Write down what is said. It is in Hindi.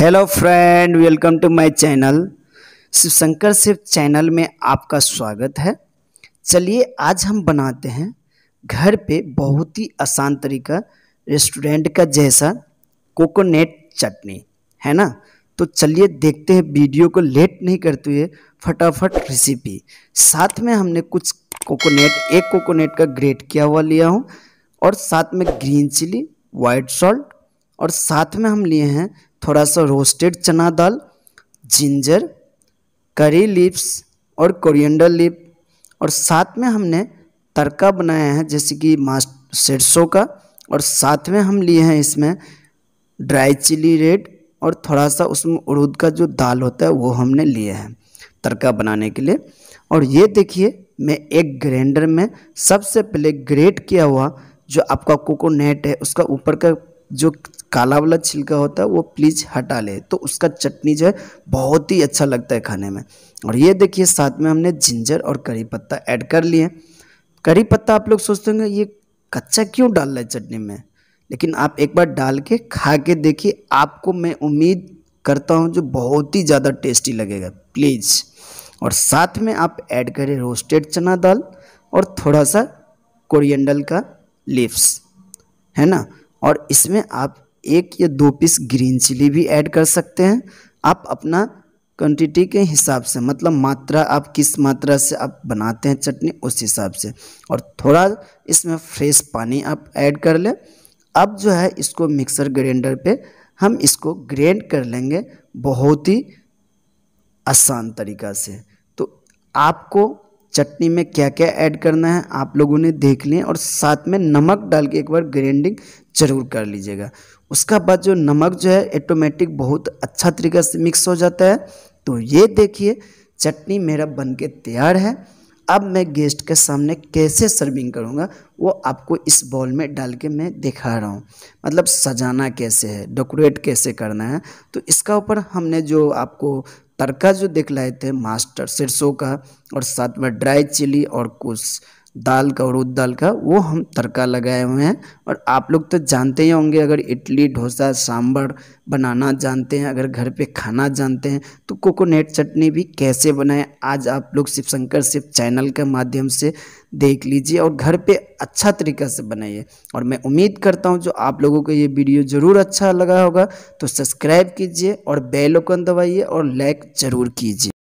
hello friend welcome to my channel Shiv Shankar Shiv channel में आपका स्वागत है चलिए आज हम बनाते हैं घर पे बहुत ही आसान तरीका रेस्टोरेंट का जैसा कोकोनट चटनी है ना तो चलिए देखते हैं वीडियो को लेट नहीं करते हुए फटाफट रेसिपी साथ में हमने कुछ कोकोनट एक कोकोनट का ग्रेट किया हुआ लिया हूँ और साथ में ग्रीन चिली वाइट सॉल्ट और साथ में हम लिए हैं थोड़ा सा रोस्टेड चना दाल जिंजर करी लिप्स और कोरिएंडर लिप और साथ में हमने तड़का बनाया है जैसे कि मास्ट सरसों का और साथ में हम लिए हैं इसमें ड्राई चिली रेड और थोड़ा सा उसमें उड़द का जो दाल होता है वो हमने लिए हैं तड़का बनाने के लिए और ये देखिए मैं एक ग्राइंडर में सबसे पहले ग्रेट किया हुआ जो आपका कोकोनट है उसका ऊपर का जो काला वाला छिलका होता है वो प्लीज़ हटा ले तो उसका चटनी जो है बहुत ही अच्छा लगता है खाने में और ये देखिए साथ में हमने जिंजर और करी पत्ता ऐड कर लिए करी पत्ता आप लोग सोचते होंगे ये कच्चा क्यों डाल रहा है चटनी में लेकिन आप एक बार डाल के खा के देखिए आपको मैं उम्मीद करता हूँ जो बहुत ही ज़्यादा टेस्टी लगेगा प्लीज़ और साथ में आप ऐड करें रोस्टेड चना दाल और थोड़ा सा कोरिएंडल का लीव्स है ना और इसमें आप एक या दो पीस ग्रीन चिली भी ऐड कर सकते हैं आप अपना क्वांटिटी के हिसाब से मतलब मात्रा आप किस मात्रा से आप बनाते हैं चटनी उस हिसाब से और थोड़ा इसमें फ्रेश पानी आप ऐड कर लें अब जो है इसको मिक्सर ग्राइंडर पे हम इसको ग्रेंड कर लेंगे बहुत ही आसान तरीका से तो आपको चटनी में क्या क्या ऐड करना है आप लोगों ने देख लें और साथ में नमक डाल के एक बार ग्रेंडिंग ज़रूर कर लीजिएगा उसका बाद जो नमक जो है ऑटोमेटिक बहुत अच्छा तरीके से मिक्स हो जाता है तो ये देखिए चटनी मेरा बन के तैयार है अब मैं गेस्ट के सामने कैसे सर्विंग करूँगा वो आपको इस बॉल में डाल के मैं दिखा रहा हूँ मतलब सजाना कैसे है डेकोरेट कैसे करना है तो इसका ऊपर हमने जो आपको तड़का जो दिखलाए थे मास्टर सरसों का और साथ में ड्राई चिली और कुछ दाल का उड़द दाल का वो हम तड़का लगाए हुए हैं और आप लोग तो जानते ही होंगे अगर इडली डोसा सांभर बनाना जानते हैं अगर घर पे खाना जानते हैं तो कोकोनट चटनी भी कैसे बनाएं आज आप लोग शिव शंकर शिव चैनल के माध्यम से देख लीजिए और घर पे अच्छा तरीका से बनाइए और मैं उम्मीद करता हूँ जो आप लोगों को ये वीडियो ज़रूर अच्छा लगा होगा तो सब्सक्राइब कीजिए और बेलोकन दबाइए और लाइक ज़रूर कीजिए